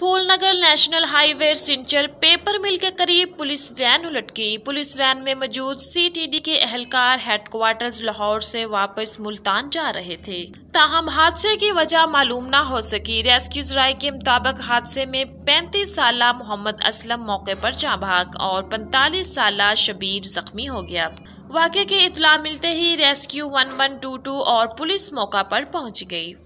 फूलनगर national highway सिंचर paper mill के करीब पुलिस वैन उलट गई पुलिस वैन में मौजूद सीटीडी के एहलकार हेडक्वार्टर्स लाहौर से वापस मुल्तान जा रहे थे ताहम हादसे की वजह मालूम न हो सकी रेस्क्यू जराय के मुताबिक हादसे में 35 साल मोहम्मद असलम मौके पर जा भाग और 45 साल शबीर जख्मी हो गया वाक़े की इतला मिलते ही रेस्क्यू वन और पुलिस मौका पर पहुँच गयी